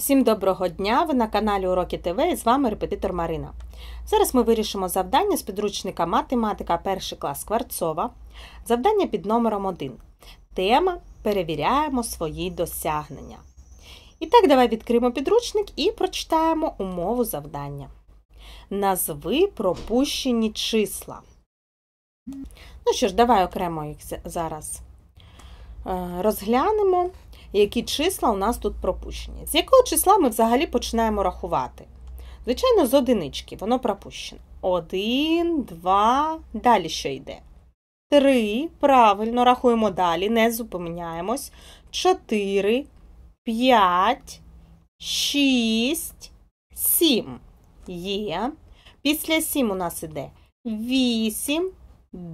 Всім доброго дня! Ви на каналі Уроки ТВ і з вами репетитор Марина. Зараз ми вирішимо завдання з підручника математика перший клас Кварцова. Завдання під номером 1. Тема Перевіряємо свої досягнення. І так, давай відкриємо підручник і прочитаємо умову завдання. Назви пропущені числа. Ну що ж, давай окремо їх зараз е, розглянемо які числа у нас тут пропущені. З якого числа ми взагалі починаємо рахувати? Звичайно, з одинички, воно пропущено. Один, два, далі що йде? Три. Правильно, рахуємо далі, не зупиняємось. Чотири, п'ять, шість, сім. Є. Після сім у нас іде вісім,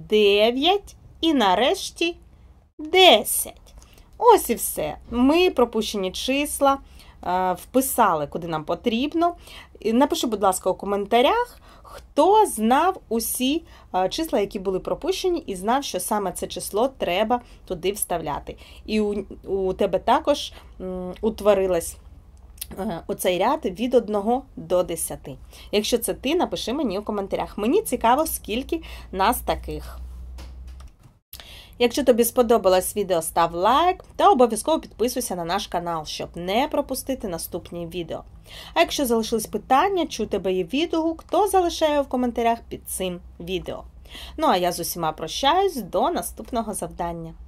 дев'ять і нарешті десять. Ось і все. Ми пропущені числа, е, вписали, куди нам потрібно. Напиши, будь ласка, у коментарях, хто знав усі е, числа, які були пропущені, і знав, що саме це число треба туди вставляти. І у, тебе також утворилась. Е, оцей ряд від 1 до 10. Якщо це ти, напиши мені у коментарях. Мені цікаво, скільки нас таких. Якщо тобі сподобалось відео, став лайк та обов'язково підписуйся на наш канал, щоб не пропустити наступні відео. А якщо залишились питання, чи у тебе є відгук, то залишай його в коментарях під цим відео. Ну а я з усіма прощаюсь до наступного завдання.